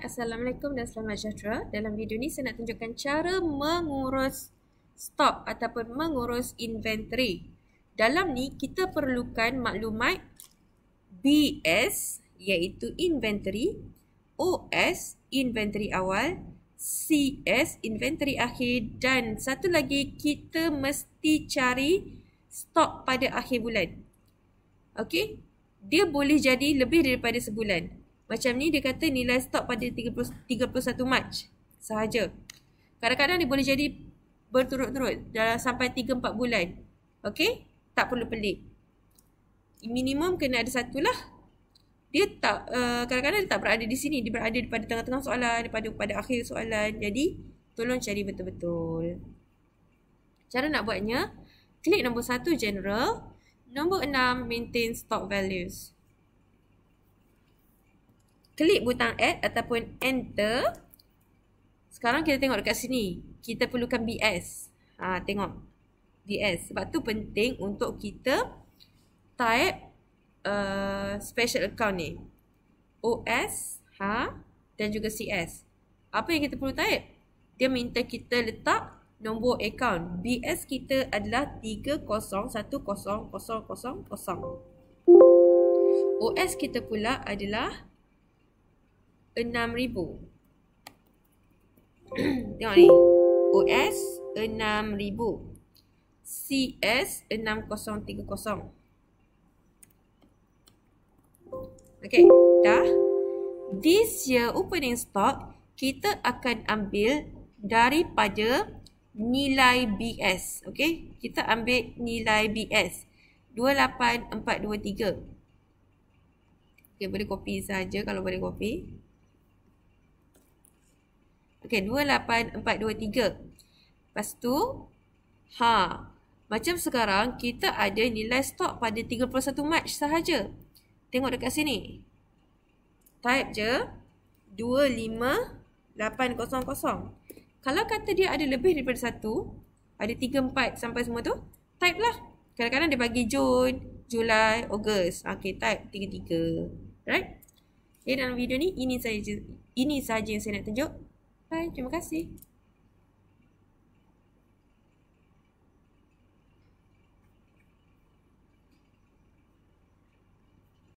Assalamualaikum dan selamat sejahtera. Dalam video ni saya nak tunjukkan cara mengurus stop ataupun mengurus inventory. Dalam ni kita perlukan maklumat BS iaitu inventory, OS inventory awal, CS inventory akhir dan satu lagi kita mesti cari stop pada akhir bulan. Okey? Dia boleh jadi lebih daripada sebulan. Macam ni dia kata nilai stop pada 30, 31 Mac sahaja. Kadang-kadang dia boleh jadi berturut-turut dalam sampai 3-4 bulan. Okay? Tak perlu pelik. Minimum kena ada satu lah Dia tak, uh, kadang-kadang dia tak berada di sini. Dia berada pada tengah-tengah soalan, daripada pada akhir soalan. Jadi, tolong cari betul-betul. Cara nak buatnya, klik nombor satu general. Nombor enam, maintain stock values klik butang add ataupun enter. Sekarang kita tengok dekat sini. Kita perlukan BS. Ha, tengok. BS. Sebab tu penting untuk kita type uh, special account ni. OS ha, dan juga CS. Apa yang kita perlu type? Dia minta kita letak nombor account. BS kita adalah 301000. OS kita pula adalah 301000 enam ribu. Tengok ni. OS enam ribu. CS enam kosong tiga kosong. Okay. Dah. This year opening stock kita akan ambil daripada nilai BS. Okay. Kita ambil nilai BS. 28423. Okay, boleh kopi saja kalau boleh kopi. Okay, 28423. Lepas tu, ha, macam sekarang kita ada nilai stok pada 31 March sahaja. Tengok dekat sini. Type je 25800. Kalau kata dia ada lebih daripada satu, ada 3, 4 sampai semua tu, type lah. Kadang-kadang dia bagi Jun, Julai, Ogos. Okay, type 33. Right? Okay, dalam video ni, ini saja ini sahaja yang saya nak tunjuk. Hai, terima kasih.